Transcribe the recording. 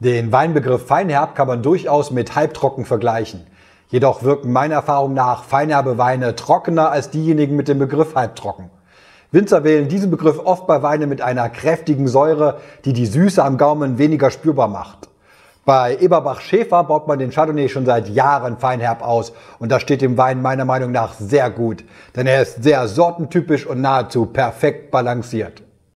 Den Weinbegriff feinherb kann man durchaus mit halbtrocken vergleichen. Jedoch wirken meiner Erfahrung nach feinherbe Weine trockener als diejenigen mit dem Begriff halbtrocken. Winzer wählen diesen Begriff oft bei Weinen mit einer kräftigen Säure, die die Süße am Gaumen weniger spürbar macht. Bei Eberbach Schäfer baut man den Chardonnay schon seit Jahren feinherb aus und das steht dem Wein meiner Meinung nach sehr gut, denn er ist sehr sortentypisch und nahezu perfekt balanciert.